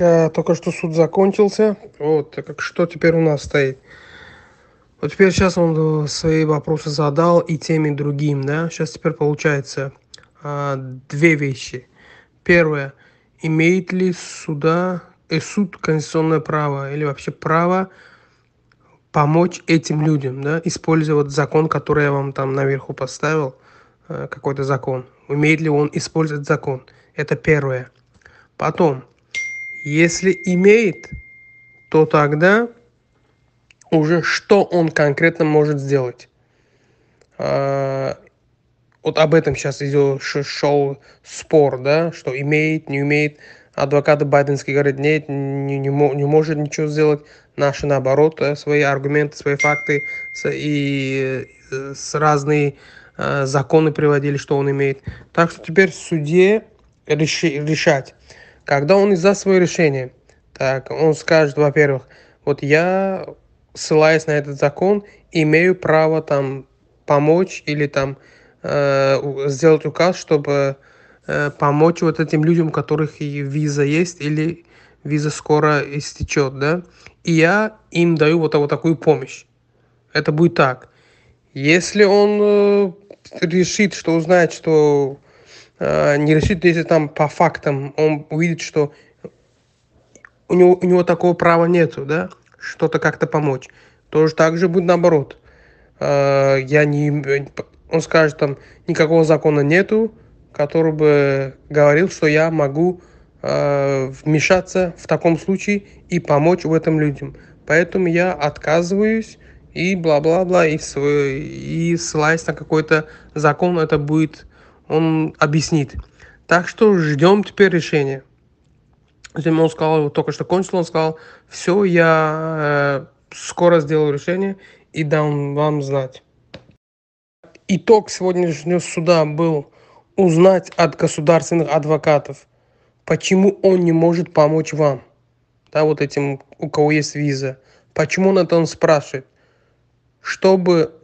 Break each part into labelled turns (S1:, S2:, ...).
S1: Э, только что суд закончился. Вот, так как что теперь у нас стоит? Вот теперь сейчас он э, свои вопросы задал и тем, и другим, да? Сейчас теперь получается а, две вещи. Первое. Имеет ли суда, и суд конституционное право или вообще право помочь этим людям, да, использовать закон, который я вам там наверху поставил, какой-то закон. Умеет ли он использовать закон? Это первое. Потом, если имеет то тогда уже что он конкретно может сделать а, вот об этом сейчас идет шел спор, да, что имеет, не умеет. Адвокаты Байденские говорят, нет, не, не, не может ничего сделать. Наши, наоборот, э, свои аргументы, свои факты и э, с разные э, законы приводили, что он имеет. Так что теперь в суде реши, решать. Когда он из-за свое решение, так, он скажет, во-первых, вот я, ссылаясь на этот закон, имею право там помочь или там э, сделать указ, чтобы э, помочь вот этим людям, у которых и виза есть или виза скоро истечет, да, и я им даю вот, вот такую помощь. Это будет так. Если он э, решит, что узнает, что Э, не решит, если там по фактам он увидит, что у него, у него такого права нету, да, что-то как-то помочь. Тоже так же будет наоборот. Э, я не... Он скажет там, никакого закона нету, который бы говорил, что я могу э, вмешаться в таком случае и помочь в этом людям. Поэтому я отказываюсь и бла-бла-бла, и, свой, и ссылаясь на какой-то закон, это будет он объяснит. Так что ждем теперь решения. Затем он сказал, вот только что кончил, он сказал, все, я э, скоро сделаю решение и дам вам знать. Итог сегодняшнего суда был узнать от государственных адвокатов, почему он не может помочь вам, да, вот этим, у кого есть виза, почему он это он спрашивает, чтобы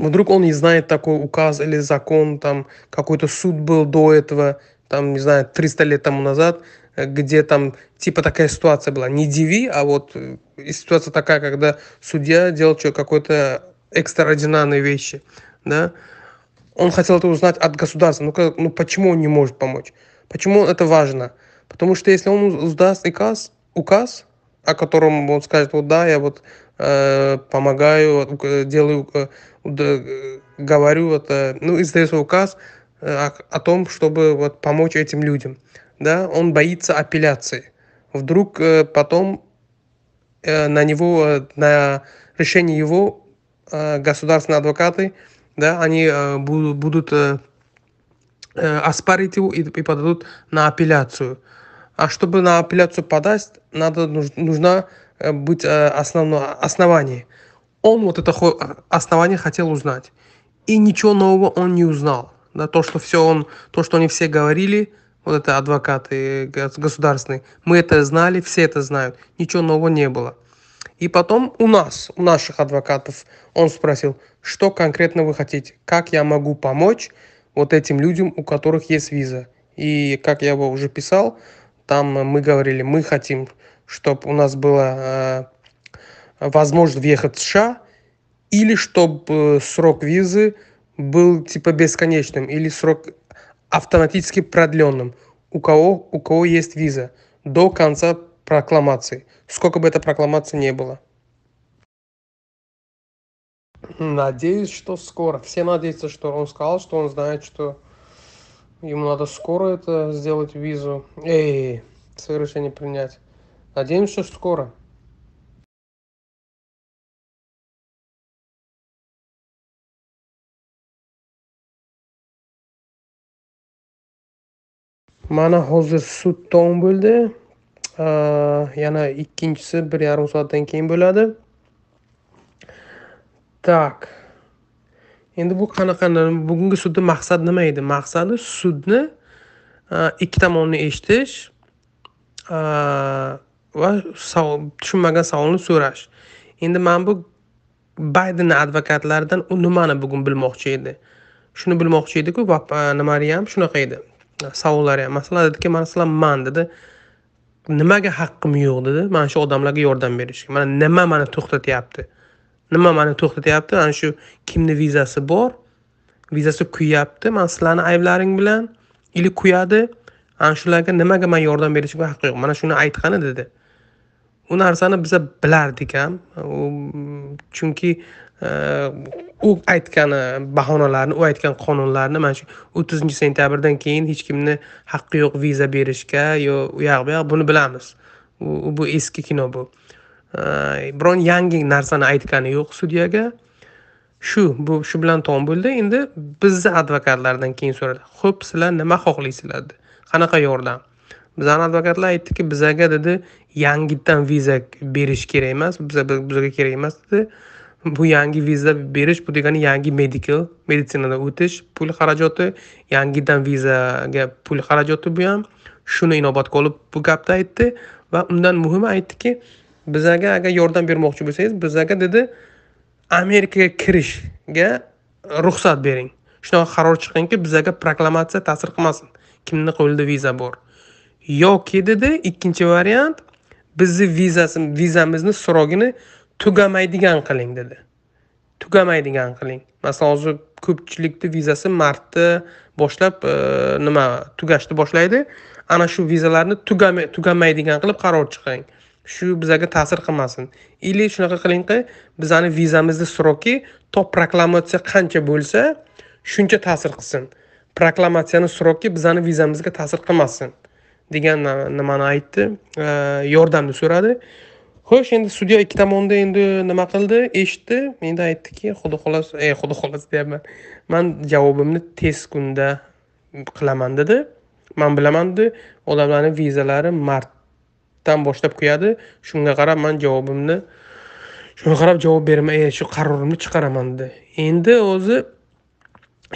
S1: ну, вдруг он не знает такой указ или закон, там какой-то суд был до этого, там, не знаю, 300 лет тому назад, э, где там типа такая ситуация была. Не диви, а вот э, ситуация такая, когда судья делал что, какой-то экстраординарные вещи, да, он хотел это узнать от государства. Ну, как, ну почему он не может помочь? Почему это важно? Потому что если он сдаст указ, указ о котором он скажет, вот да, я вот э, помогаю, э, делаю говорю это, ну, издается указ э, о, о том, чтобы вот помочь этим людям, да, он боится апелляции. Вдруг э, потом э, на него, на решение его государственные адвокаты, да, они будут, будут оспарить его и, и подадут на апелляцию. А чтобы на апелляцию подать, надо, нужна быть основное основание он вот это основание хотел узнать. И ничего нового он не узнал. Да, то, что все он, то, что они все говорили, вот это адвокаты государственные, мы это знали, все это знают, ничего нового не было. И потом у нас, у наших адвокатов, он спросил, что конкретно вы хотите, как я могу помочь вот этим людям, у которых есть виза. И как я его уже писал, там мы говорили, мы хотим, чтобы у нас было э, возможность въехать в сша или чтобы э, срок визы был типа бесконечным или срок автоматически продленным у кого у кого есть виза до конца прокламации сколько бы это прокламации не было надеюсь что скоро все надеются что он сказал что он знает что ему надо скоро это сделать визу эй свое решение принять надеемся что скоро mana hozir sud tong bo'ldi yana ikkinchisi bir yarim soatdan keyin bo'ladi так endi bu qanaqa bugungi sudni maqsadi nima edi maqsadi sudni ikki tomonni eshitish va tushunmagan savolni so'rash endi mana bu baydenni advokatlaridan u nimani bugun bilmoqchi edi shuni bilmoqchi ediku nimalari ham shunaqa edi savollar ham masalan dediki masalan man dedi nimaga haqqim yo'q dedi mana shu odamlarga yordam berishga mana nima mani to'xtatyapti nima mani to'xtatyapti ana shu kimni vizasi bor vizasi kuyapti mana sizlarni ayblaring bilan или kuyadi ana shularga nimaga man yordam berishga haqqi yo'q mana shuni aytgani dedi u narsani biza bilardik ham chunki e, u aytgani bahonalarni u aytgan qonunlarni mana shu o'ttizinchi sentyabrdan keyin hech kimni haqqi yo'q viza berishga yo u yoq bu yoq buni bilamiz bu eski kino bu biron yangi narsani aytgani yo'q sudyaga shu bu shu bilan tamom bo'ldi endi bizni advokatlardan keyin so'radi ho'p sizlar nima xohlaysizlar qanaqa yordam bizani advokatlar aytdiki bizaga dedi yangidan viza berish kerak emas bizaga kerak emas dedi bu yangi viza berish bu degani yangi medikal meditsinada o'tish pul xarajati yangidan vizaga pul xarajati bu ham shuni inobatga olib bu gapni aytdi va undan muhimi aytdiki bizaga agar yordam bermoqchi bo'lsangiz bizaga dedi amerikaga kirishga ruxsat bering shunaqa qaror chiqqanki bizaga proklamatsiya ta'sir qilmasin kimni qo'lida viza bor yoki dedi ikkinchi variant bizni vizasi vizamizni so'rog'ini tugamaydigan qiling dedi tugamaydigan qiling masalan hozir ko'pchilikni vizasi martda boshlab e, nima tugashni boshlaydi ana shu vizalarni tugamaydigan qilib qaror chiqaring shu bizaga ta'sir qilmasin или shunaqa qilingki bizani vizamizni сроки to proklamatsiya qancha bo'lsa shuncha ta'sir qilsin proklamatsiyani сроки bizani vizamizga ta'sir qilmasin degan nimani aytdi e, yordamni so'radi xo'sh endi sudya ikki tomonda endi nima qildi eshitdi mendan aytdiki xudo xohlasa e xudo xohlasa deyapman man javobimni tez kunda qilaman dedi man bilaman dedi odamlarni vizalari martdan boshlab kuyadi shunga qarab man javobimni shunga qarab javob beraman e shu qarorimni chiqaraman dedi endi o'zi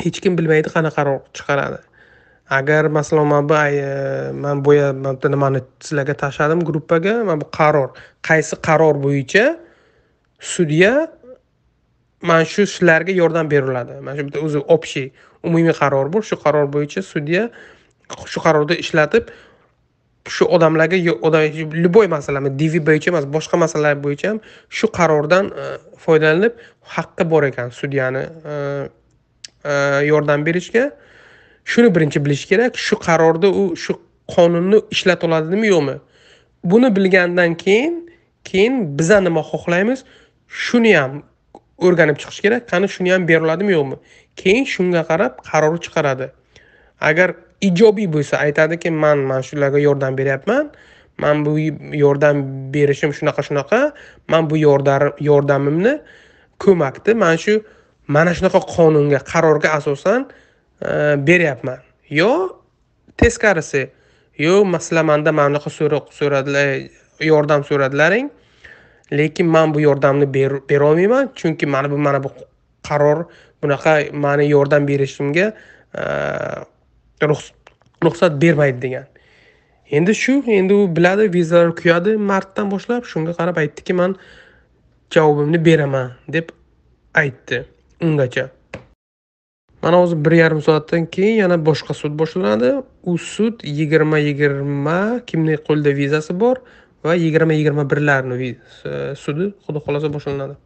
S1: hech kim bilmaydi qanaqa qaror chiqaradi agar masalan man bu e, man bu bitta nimani sizlarga tashladim gruppaga mana bu qaror qaysi qaror bo'yicha sudya mana shu ishlarga yordam beriladi mana shu bitta o'zi общий umumiy qaror bor shu qaror bo'yicha sudya shu qarorni ishlatib shu odamlarga odam любой masalami dv bo'yicha emas boshqa masalalar bo'yicha ham shu qarordan e, foydalanib haqqi bor ekan sudyani e, yordam berishga shuni birinchi bilish kerak shu qarorda u shu qonunni ishlata oladimi yo'qmi buni bilgandan keyin keyin biza nima xohlaymiz shuni ham o'rganib chiqish kerak qani shuni ham beriladimi yo'qmi keyin shunga qarab qaror chiqaradi agar ijobiy bo'lsa aytadiki man mana shularga yordam beryapman man bu yordam berishim shunaqa shunaqa man bu yordamimni ko'makni mana shu mana shunaqa qonunga qarorga asosan Э, beryapman yo teskarisi yo masalan manda mana bunaqa so'roq so'radilar yordam so'radilaring lekin man bu yordamni berolmayman chunki mana bu mana bu qaror bunaqa mani yordam berishimga e, ruxsat bermaydi degan endi shu endi u biladi vizalar kuyadi martdan boshlab shunga qarab aytdiki man javobimni beraman deb aytdi ungacha mana hozir bir yarim soatdan keyin yana boshqa sud boshlanadi u sud yigirma yigirma kimni qo'lida vizasi bor va yigirma yigirma birlarni e, sudi xudo xohlasa boshlanadi